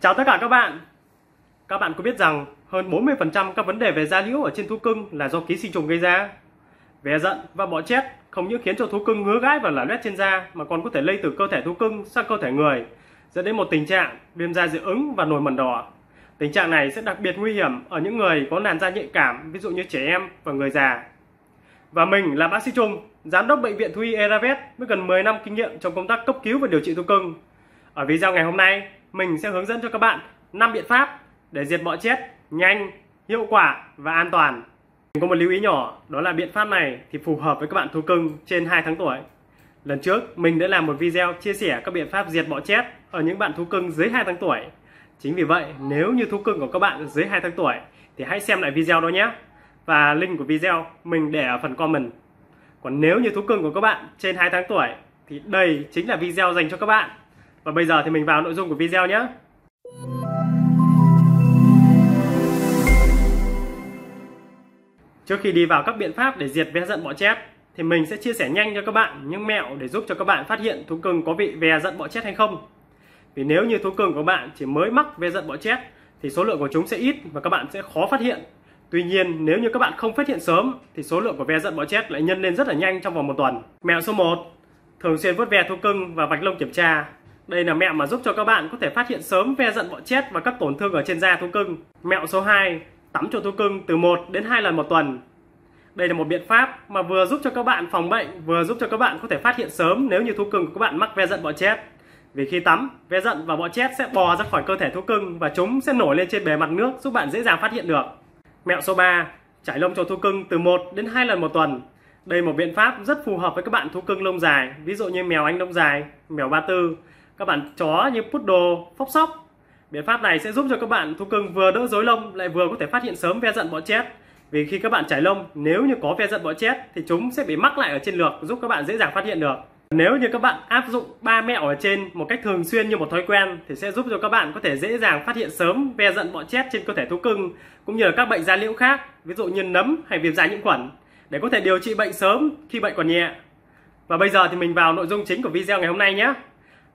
Chào tất cả các bạn. Các bạn có biết rằng hơn 40% các vấn đề về da liễu ở trên thú cưng là do ký sinh trùng gây ra? Vẻ giận và bọ chét không những khiến cho thú cưng ngứa gãi và lả loét trên da mà còn có thể lây từ cơ thể thú cưng sang cơ thể người, dẫn đến một tình trạng viêm da dị ứng và nổi mẩn đỏ. Tình trạng này sẽ đặc biệt nguy hiểm ở những người có làn da nhạy cảm, ví dụ như trẻ em và người già. Và mình là bác sĩ Trung, giám đốc bệnh viện thú y Eravet với gần 10 năm kinh nghiệm trong công tác cấp cứu và điều trị thú cưng. Ở video ngày hôm nay, mình sẽ hướng dẫn cho các bạn 5 biện pháp để diệt bọ chết nhanh, hiệu quả và an toàn. Mình có một lưu ý nhỏ, đó là biện pháp này thì phù hợp với các bạn thú cưng trên 2 tháng tuổi. Lần trước mình đã làm một video chia sẻ các biện pháp diệt bọ chết ở những bạn thú cưng dưới 2 tháng tuổi. Chính vì vậy, nếu như thú cưng của các bạn dưới 2 tháng tuổi thì hãy xem lại video đó nhé. Và link của video mình để ở phần comment. Còn nếu như thú cưng của các bạn trên 2 tháng tuổi thì đây chính là video dành cho các bạn. Và bây giờ thì mình vào nội dung của video nhé. Trước khi đi vào các biện pháp để diệt ve giận bọ chét thì mình sẽ chia sẻ nhanh cho các bạn những mẹo để giúp cho các bạn phát hiện thú cưng có bị ve giận bọ chét hay không. Vì nếu như thú cưng của bạn chỉ mới mắc ve giận bọ chét thì số lượng của chúng sẽ ít và các bạn sẽ khó phát hiện. Tuy nhiên, nếu như các bạn không phát hiện sớm thì số lượng của ve giận bọ chét lại nhân lên rất là nhanh trong vòng một tuần. Mẹo số 1: Thường xuyên vuốt ve thú cưng và vạch lông kiểm tra đây là mẹo mà giúp cho các bạn có thể phát hiện sớm ve giận bọ chét và các tổn thương ở trên da thú cưng. Mẹo số 2, tắm cho thú cưng từ 1 đến 2 lần một tuần. Đây là một biện pháp mà vừa giúp cho các bạn phòng bệnh, vừa giúp cho các bạn có thể phát hiện sớm nếu như thú cưng của các bạn mắc ve giận bọ chét. Vì khi tắm, ve giận và bọ chét sẽ bò ra khỏi cơ thể thú cưng và chúng sẽ nổi lên trên bề mặt nước giúp bạn dễ dàng phát hiện được. Mẹo số 3, trải lông cho thú cưng từ 1 đến 2 lần một tuần. Đây là một biện pháp rất phù hợp với các bạn thú cưng lông dài, ví dụ như mèo anh lông dài, mèo ba tư các bạn chó như poodle, phóc sóc. Biện pháp này sẽ giúp cho các bạn thú cưng vừa đỡ rối lông lại vừa có thể phát hiện sớm ve giận bọ chét. Vì khi các bạn trải lông, nếu như có ve giận bọ chét thì chúng sẽ bị mắc lại ở trên lược giúp các bạn dễ dàng phát hiện được. Nếu như các bạn áp dụng ba mẹo ở trên một cách thường xuyên như một thói quen thì sẽ giúp cho các bạn có thể dễ dàng phát hiện sớm ve giận bọ chét trên cơ thể thú cưng cũng như là các bệnh da liễu khác, ví dụ như nấm hay viêm da nhiễm khuẩn để có thể điều trị bệnh sớm khi bệnh còn nhẹ. Và bây giờ thì mình vào nội dung chính của video ngày hôm nay nhé.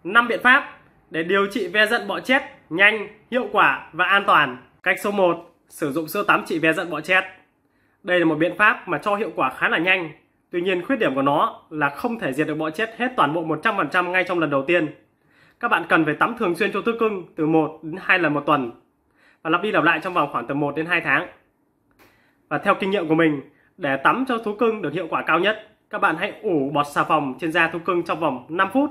5 biện pháp để điều trị ve giận bọ chét nhanh, hiệu quả và an toàn. Cách số 1, sử dụng sữa tắm trị ve giận bọ chét. Đây là một biện pháp mà cho hiệu quả khá là nhanh. Tuy nhiên khuyết điểm của nó là không thể diệt được bọ chét hết toàn bộ 100% ngay trong lần đầu tiên. Các bạn cần phải tắm thường xuyên cho tứ cưng từ 1 đến 2 lần một tuần và lặp đi lặp lại trong vòng khoảng từ 1 đến 2 tháng. Và theo kinh nghiệm của mình, để tắm cho thú cưng được hiệu quả cao nhất, các bạn hãy ủ bọt xà phòng trên da thú cưng trong vòng 5 phút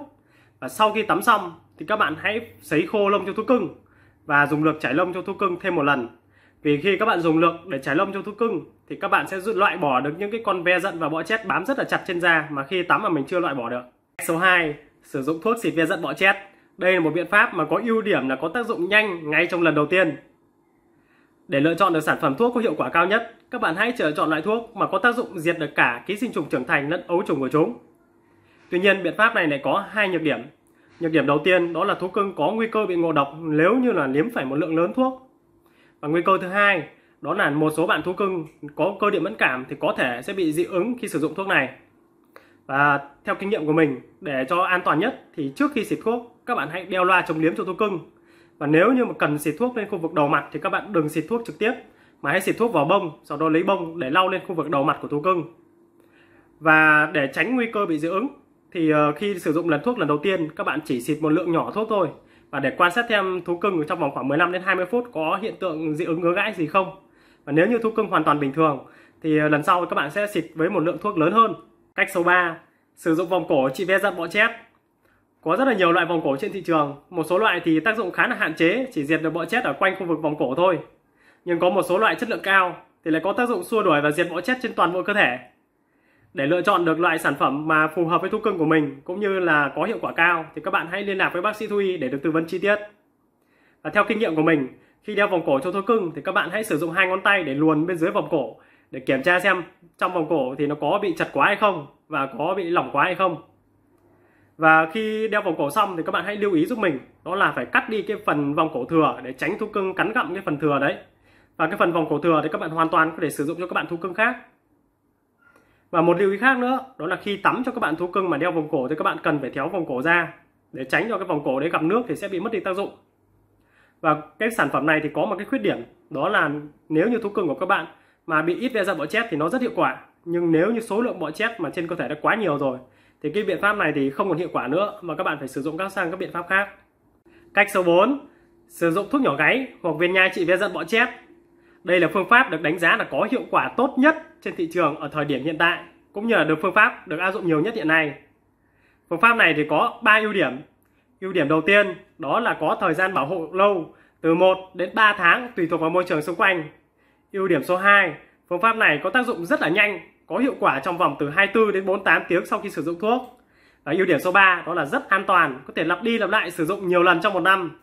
và sau khi tắm xong thì các bạn hãy sấy khô lông cho thú cưng và dùng lược chải lông cho thú cưng thêm một lần vì khi các bạn dùng lược để chải lông cho thú cưng thì các bạn sẽ loại bỏ được những cái con ve giận và bọ chét bám rất là chặt trên da mà khi tắm mà mình chưa loại bỏ được số 2 sử dụng thuốc xịt ve giận bọ chét đây là một biện pháp mà có ưu điểm là có tác dụng nhanh ngay trong lần đầu tiên để lựa chọn được sản phẩm thuốc có hiệu quả cao nhất, các bạn hãy lựa chọn loại thuốc mà có tác dụng diệt được cả ký sinh trùng trưởng thành lẫn ấu trùng của chúng. Tuy nhiên biện pháp này lại có hai nhược điểm. Nhược điểm đầu tiên đó là thú cưng có nguy cơ bị ngộ độc nếu như là liếm phải một lượng lớn thuốc. Và nguy cơ thứ hai đó là một số bạn thú cưng có cơ địa mẫn cảm thì có thể sẽ bị dị ứng khi sử dụng thuốc này. Và theo kinh nghiệm của mình, để cho an toàn nhất thì trước khi xịt thuốc, các bạn hãy đeo loa chống liếm cho thú cưng. Và nếu như mà cần xịt thuốc lên khu vực đầu mặt thì các bạn đừng xịt thuốc trực tiếp mà hãy xịt thuốc vào bông, sau đó lấy bông để lau lên khu vực đầu mặt của thú cưng. Và để tránh nguy cơ bị dị ứng thì ờ, khi sử dụng lần thuốc lần đầu tiên các bạn chỉ xịt một lượng nhỏ thuốc thôi và để quan sát thêm thú cưng trong vòng khoảng 15 đến 20 phút có hiện tượng dị ứng ngứa gãi gì không và nếu như thú cưng hoàn toàn bình thường thì ờ, lần sau các bạn sẽ xịt với một lượng thuốc lớn hơn cách số 3 sử dụng vòng cổ trị ve giận bọ chét có rất là nhiều loại vòng cổ trên thị trường một số loại thì tác dụng khá là hạn chế chỉ diệt được bọ chét ở quanh khu vực vòng cổ thôi nhưng có một số loại chất lượng cao thì lại có tác dụng xua đuổi và diệt bọ chét trên toàn bộ cơ thể để lựa chọn được loại sản phẩm mà phù hợp với thú cưng của mình cũng như là có hiệu quả cao thì các bạn hãy liên lạc với bác sĩ thú y để được tư vấn chi tiết. Và theo kinh nghiệm của mình, khi đeo vòng cổ cho thú cưng thì các bạn hãy sử dụng hai ngón tay để luồn bên dưới vòng cổ để kiểm tra xem trong vòng cổ thì nó có bị chặt quá hay không và có bị lỏng quá hay không. Và khi đeo vòng cổ xong thì các bạn hãy lưu ý giúp mình đó là phải cắt đi cái phần vòng cổ thừa để tránh thú cưng cắn gặm cái phần thừa đấy. Và cái phần vòng cổ thừa thì các bạn hoàn toàn có thể sử dụng cho các bạn thú cưng khác và một lưu ý khác nữa đó là khi tắm cho các bạn thú cưng mà đeo vòng cổ thì các bạn cần phải tháo vòng cổ ra để tránh cho cái vòng cổ đấy gặp nước thì sẽ bị mất đi tác dụng và cái sản phẩm này thì có một cái khuyết điểm đó là nếu như thú cưng của các bạn mà bị ít ve ra bọ chét thì nó rất hiệu quả nhưng nếu như số lượng bọ chét mà trên cơ thể đã quá nhiều rồi thì cái biện pháp này thì không còn hiệu quả nữa mà các bạn phải sử dụng các sang các biện pháp khác cách số 4 sử dụng thuốc nhỏ gáy hoặc viên nhai trị ve giận bọ chét đây là phương pháp được đánh giá là có hiệu quả tốt nhất trên thị trường ở thời điểm hiện tại cũng như là được phương pháp được áp dụng nhiều nhất hiện nay. Phương pháp này thì có 3 ưu điểm. Ưu điểm đầu tiên đó là có thời gian bảo hộ lâu từ 1 đến 3 tháng tùy thuộc vào môi trường xung quanh. Ưu điểm số 2, phương pháp này có tác dụng rất là nhanh, có hiệu quả trong vòng từ 24 đến 48 tiếng sau khi sử dụng thuốc. Và ưu điểm số 3 đó là rất an toàn, có thể lặp đi lặp lại sử dụng nhiều lần trong một năm.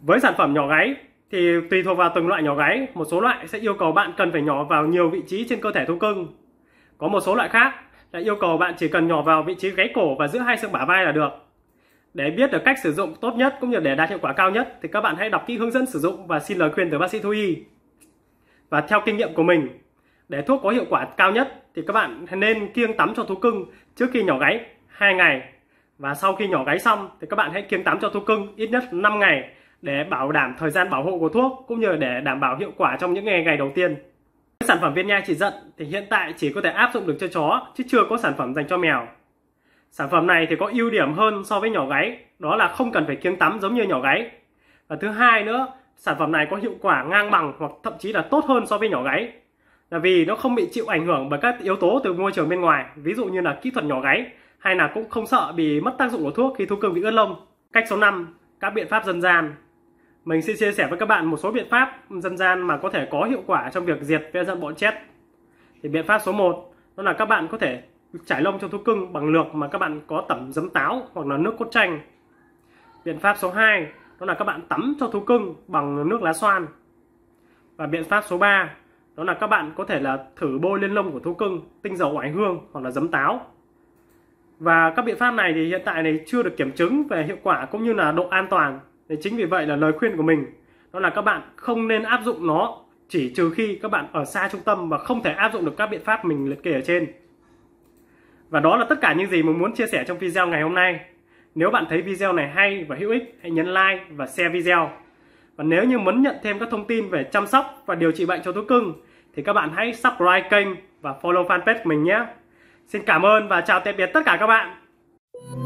Với sản phẩm nhỏ gáy thì tùy thuộc vào từng loại nhỏ gáy một số loại sẽ yêu cầu bạn cần phải nhỏ vào nhiều vị trí trên cơ thể thú cưng có một số loại khác là yêu cầu bạn chỉ cần nhỏ vào vị trí gáy cổ và giữa hai xương bả vai là được để biết được cách sử dụng tốt nhất cũng như để đạt hiệu quả cao nhất thì các bạn hãy đọc kỹ hướng dẫn sử dụng và xin lời khuyên từ bác sĩ thú y và theo kinh nghiệm của mình để thuốc có hiệu quả cao nhất thì các bạn nên kiêng tắm cho thú cưng trước khi nhỏ gáy 2 ngày và sau khi nhỏ gáy xong thì các bạn hãy kiêng tắm cho thú cưng ít nhất 5 ngày để bảo đảm thời gian bảo hộ của thuốc cũng như để đảm bảo hiệu quả trong những ngày ngày đầu tiên. sản phẩm viên nhai chỉ giận thì hiện tại chỉ có thể áp dụng được cho chó chứ chưa có sản phẩm dành cho mèo. Sản phẩm này thì có ưu điểm hơn so với nhỏ gáy, đó là không cần phải kiêng tắm giống như nhỏ gáy. Và thứ hai nữa, sản phẩm này có hiệu quả ngang bằng hoặc thậm chí là tốt hơn so với nhỏ gáy. Là vì nó không bị chịu ảnh hưởng bởi các yếu tố từ môi trường bên ngoài, ví dụ như là kỹ thuật nhỏ gáy hay là cũng không sợ bị mất tác dụng của thuốc khi thú cưng bị ướt lông. Cách số 5, các biện pháp dân gian mình sẽ chia sẻ với các bạn một số biện pháp dân gian mà có thể có hiệu quả trong việc diệt ve giãn bọ chét. Thì biện pháp số 1 đó là các bạn có thể trải lông cho thú cưng bằng lược mà các bạn có tẩm giấm táo hoặc là nước cốt chanh. Biện pháp số 2 đó là các bạn tắm cho thú cưng bằng nước lá xoan. Và biện pháp số 3 đó là các bạn có thể là thử bôi lên lông của thú cưng tinh dầu oải hương hoặc là giấm táo. Và các biện pháp này thì hiện tại này chưa được kiểm chứng về hiệu quả cũng như là độ an toàn Thế chính vì vậy là lời khuyên của mình đó là các bạn không nên áp dụng nó chỉ trừ khi các bạn ở xa trung tâm và không thể áp dụng được các biện pháp mình liệt kê ở trên. Và đó là tất cả những gì mình muốn chia sẻ trong video ngày hôm nay. Nếu bạn thấy video này hay và hữu ích, hãy nhấn like và share video. Và nếu như muốn nhận thêm các thông tin về chăm sóc và điều trị bệnh cho thú cưng thì các bạn hãy subscribe kênh và follow fanpage của mình nhé. Xin cảm ơn và chào tạm biệt tất cả các bạn.